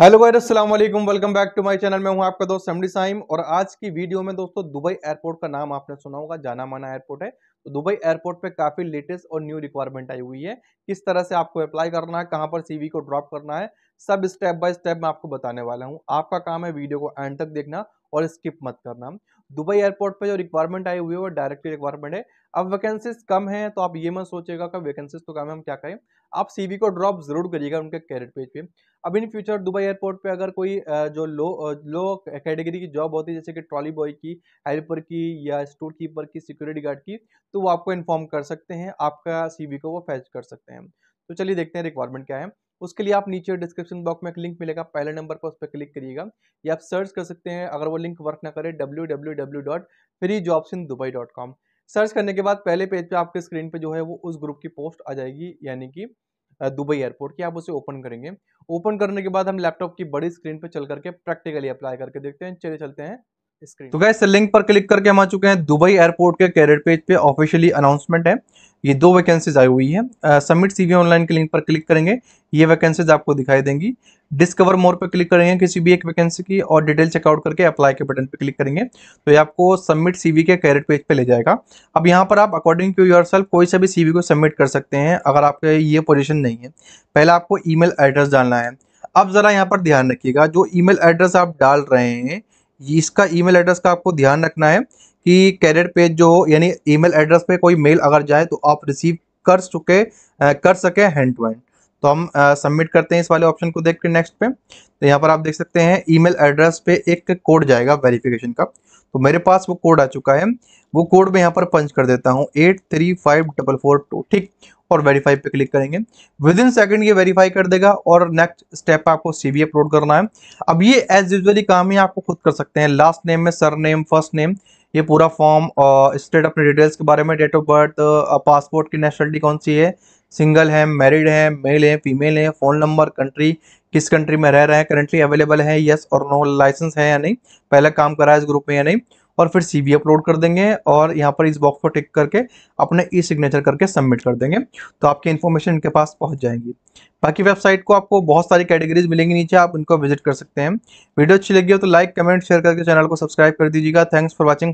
hello guys अस्सलाम वालेकुम welcome back to my channel मैं हूं आपका दोस्त एमडी साइम और आज की वीडियो में दोस्तों दुबई एयरपोर्ट का नाम आपने सुना होगा जाना माना एयरपोर्ट है तो दुबई एयरपोर्ट पे काफ़ी लेटेस्ट और न्यू रिक्वायरमेंट आई हुई है किस तरह से आपको अप्लाई करना है कहाँ पर सीवी को ड्रॉप करना है सब स्टेप बाय स्टेप मैं आपको बताने वाला हूँ आपका काम है वीडियो को एंड तक देखना और स्किप मत करना दुबई एयरपोर्ट पे जो रिक्वायरमेंट आई हुई है वो डायरेक्टली रिक्वायरमेंट है अब वैकेंसीज कम है तो आप ये मत सोचेगा कि वैकेंसीज तो कम है हम क्या करें आप सीवी को ड्रॉप जरूर करिएगा उनके कैरियर पेज पे अब इन फ्यूचर दुबई एयरपोर्ट पे अगर कोई जो लो लो कैटेगरी की जॉब होती है जैसे कि ट्रॉली बॉय की हेल्पर की या स्टोर कीपर की सिक्योरिटी गार्ड की तो वो आपको इन्फॉर्म कर सकते हैं आपका सी को वो फैच कर सकते हैं तो चलिए देखते हैं रिक्वायरमेंट क्या है उसके लिए आप नीचे डिस्क्रिप्शन बॉक्स में एक लिंक मिलेगा पहले नंबर पर उस पर क्लिक करिएगा या आप सर्च कर सकते हैं अगर वो लिंक वर्क ना करे W W W dot free jobs in Dubai dot com search करने के बाद पहले पेज पे आपके स्क्रीन पे जो है वो उस ग्रुप की पोस्ट आ जाएगी यानी कि दुबई एयरपोर्ट की आप उसे ओपन करेंगे ओपन करने के बाद हम लैपटॉप की बड़ी स्क्रीन पर चल करके प्रैक्टिकली अप्लाई करके देखते हैं चले चलते हैं तो गैस लिंक पर क्लिक करके हम आ चुके हैं दुबई एयरपोर्ट के कैरियर पेज पे ऑफिशियली अनाउंसमेंट है ये दो वैकेंसीज आई हुई है सबमिट सीवी ऑनलाइन के लिंक पर क्लिक करेंगे ये वैकेंसीज आपको दिखाई देंगी डिस्कवर मोर पर क्लिक करेंगे किसी भी एक वैकेंसी की और डिटेल चेकआउट करके अप्लाई के बटन पर क्लिक करेंगे तो ये आपको सबमिट सीवी के कैरियर पेज पे ले जाएगा अब यहाँ पर आप अकॉर्डिंग टू योर कोई सा भी सीवी को सबमिट कर सकते हैं अगर आपके ये पोजिशन नहीं है पहले आपको ईमेल एड्रेस डालना है अब ज़रा यहाँ पर ध्यान रखिएगा जो ईमेल एड्रेस आप डाल रहे हैं इसका ईमेल एड्रेस का आपको ध्यान रखना है कि कैरियर पेज जो हो यानी ईमेल एड्रेस पे कोई मेल अगर जाए तो आप रिसीव कर चुके कर सके हैंड टू हैंड तो हम सबमिट करते हैं इस वाले ऑप्शन को देख के नेक्स्ट पे तो यहाँ पर आप देख सकते हैं ईमेल एड्रेस पे एक कोड जाएगा वेरिफिकेशन का तो मेरे पास वो कोड आ चुका है वो कोड मैं यहाँ पर पंच कर देता हूँ eight three five double four two ठीक और वेरीफाई पे क्लिक करेंगे विद इन सेकेंड ये वेरीफाई कर देगा और नेक्स्ट स्टेप आपको सीवी अपलोड करना है अब ये एज यूजली काम ही आपको खुद कर सकते हैं लास्ट नेम में सर नेम फर्स्ट नेम ये पूरा फॉर्म स्टेट अपने डिटेल्स के बारे में डेट ऑफ बर्थ पासपोर्ट की नेशनलिटी कौन सी है सिंगल हैं मैरिड हैं मेल हैं फीमेल हैं फ़ोन नंबर कंट्री किस कंट्री में रह रहे हैं करंटली अवेलेबल है येस और नो लाइसेंस है या नहीं पहले काम करा है इस ग्रुप में या नहीं और फिर सी अपलोड कर देंगे और यहाँ पर इस बॉक्स को टिक करके अपने ई सिग्नेचर करके सबमिट कर देंगे तो आपकी इन्फॉर्मेशन इनके पास पहुँच जाएंगी बाकी वेबसाइट को आपको बहुत सारी कैटेगरीज मिलेंगी नीचे आप उनको विजिट कर सकते हैं वीडियो अच्छी लगी हो तो लाइक कमेंट शेयर करके चैनल को सब्सक्राइब कर दीजिएगा थैंक्स फॉर वॉचिंग